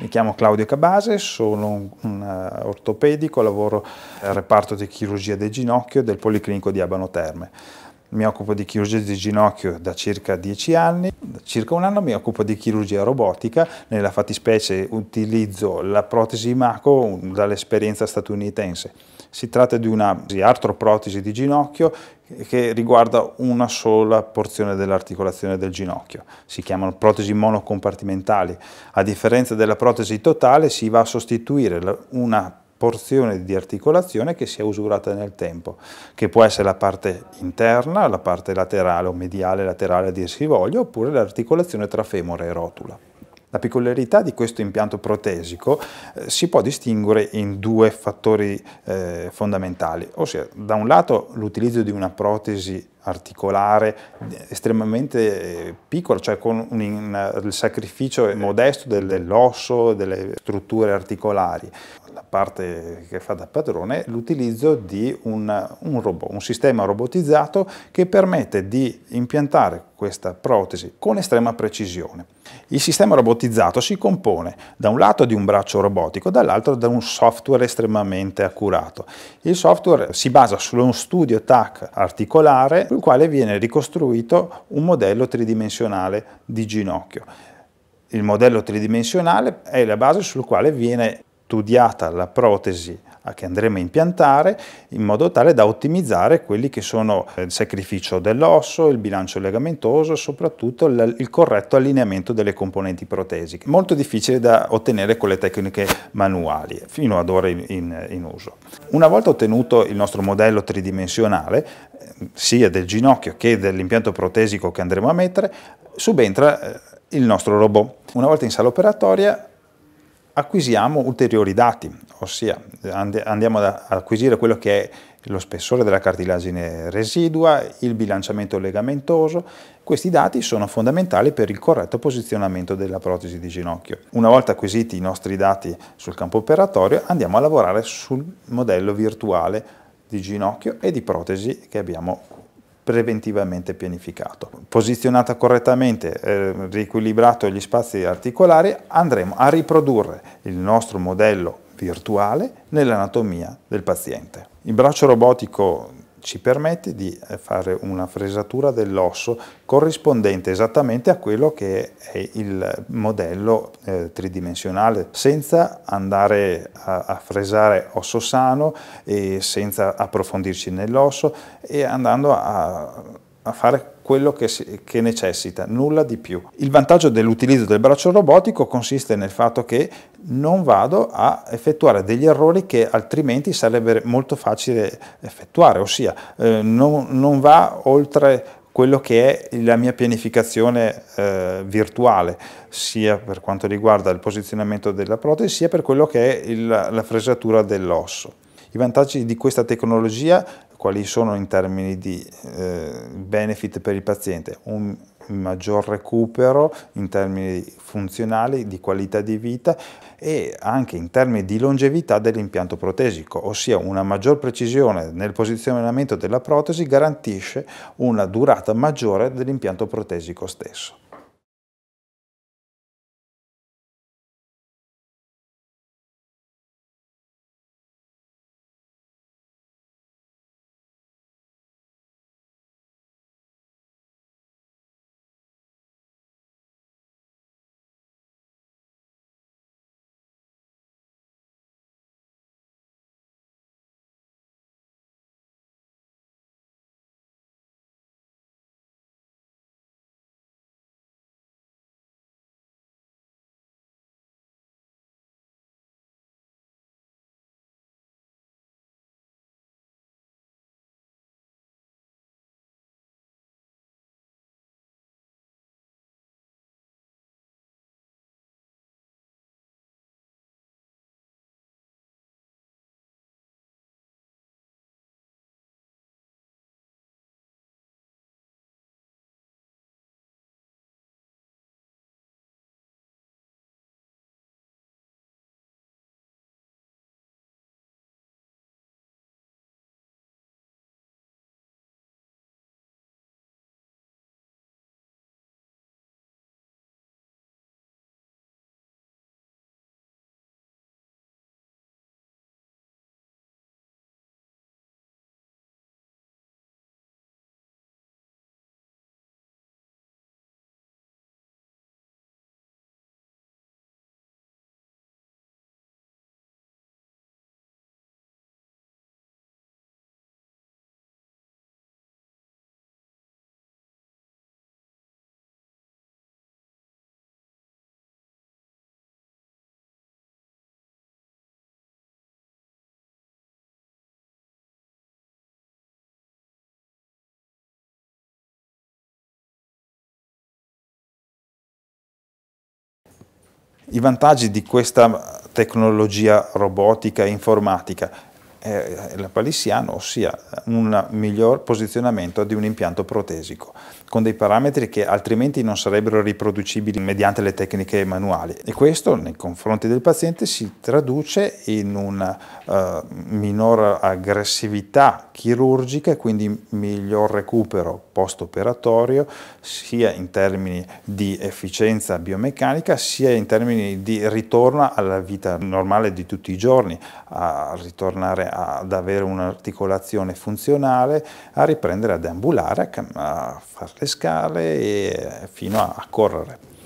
Mi chiamo Claudio Cabase, sono un eh, ortopedico, lavoro al reparto di chirurgia del ginocchio del Policlinico di Abano Terme. Mi occupo di chirurgia di ginocchio da circa 10 anni, da circa un anno mi occupo di chirurgia robotica, nella fattispecie utilizzo la protesi Maco dall'esperienza statunitense. Si tratta di una artroprotesi di ginocchio che riguarda una sola porzione dell'articolazione del ginocchio. Si chiamano protesi monocompartimentali. A differenza della protesi totale si va a sostituire una porzione di articolazione che si è usurata nel tempo, che può essere la parte interna, la parte laterale o mediale laterale a dir si voglia, oppure l'articolazione tra femore e rotula. La peculiarità di questo impianto protesico eh, si può distinguere in due fattori eh, fondamentali, ossia da un lato l'utilizzo di una protesi articolare eh, estremamente eh, piccola, cioè con un, un, il sacrificio modesto dell'osso, delle strutture articolari. La parte che fa da padrone l'utilizzo di un, un robot, un sistema robotizzato che permette di impiantare questa protesi con estrema precisione. Il sistema robotizzato robotizzato si compone da un lato di un braccio robotico, dall'altro da un software estremamente accurato. Il software si basa su uno studio TAC articolare, il quale viene ricostruito un modello tridimensionale di ginocchio. Il modello tridimensionale è la base sul quale viene studiata la protesi che andremo a impiantare in modo tale da ottimizzare quelli che sono eh, il sacrificio dell'osso, il bilancio legamentoso e soprattutto il corretto allineamento delle componenti protesiche. Molto difficile da ottenere con le tecniche manuali, fino ad ora in, in, in uso. Una volta ottenuto il nostro modello tridimensionale, eh, sia del ginocchio che dell'impianto protesico che andremo a mettere, subentra eh, il nostro robot. Una volta in sala operatoria acquisiamo ulteriori dati, ossia andiamo ad acquisire quello che è lo spessore della cartilagine residua, il bilanciamento legamentoso. Questi dati sono fondamentali per il corretto posizionamento della protesi di ginocchio. Una volta acquisiti i nostri dati sul campo operatorio, andiamo a lavorare sul modello virtuale di ginocchio e di protesi che abbiamo preventivamente pianificato. Posizionata correttamente, eh, riequilibrato gli spazi articolari, andremo a riprodurre il nostro modello virtuale nell'anatomia del paziente. Il braccio robotico ci permette di eh, fare una fresatura dell'osso corrispondente esattamente a quello che è il modello eh, tridimensionale, senza andare a, a, fresare osso sano e senza approfondirci nell'osso e andando a a fare quello che, si, che, necessita, nulla di più. Il vantaggio dell'utilizzo del braccio robotico consiste nel fatto che non vado a effettuare degli errori che altrimenti sarebbe molto facile effettuare, ossia eh, non, non, va oltre quello che è la mia pianificazione eh, virtuale, sia per quanto riguarda il posizionamento della protesi, sia per quello che è il, la fresatura dell'osso. I vantaggi di questa tecnologia quali sono in termini di eh, benefit per il paziente, un maggior recupero in termini funzionali, di qualità di vita e anche in termini di longevità dell'impianto protesico, ossia una maggior precisione nel posizionamento della protesi garantisce una durata maggiore dell'impianto protesico stesso. I vantaggi di questa tecnologia robotica e informatica la palissiano, ossia un miglior posizionamento di un impianto protesico, con dei parametri che altrimenti non sarebbero riproducibili mediante le tecniche manuali. E questo nei confronti del paziente si traduce in una uh, minor aggressività chirurgica e quindi miglior recupero post-operatorio, sia in termini di efficienza biomeccanica, sia in termini di ritorno alla vita normale di tutti i giorni, a ritornare ad avere un'articolazione funzionale, a riprendere ad ambulare, a, a fare le scale e fino a, a correre.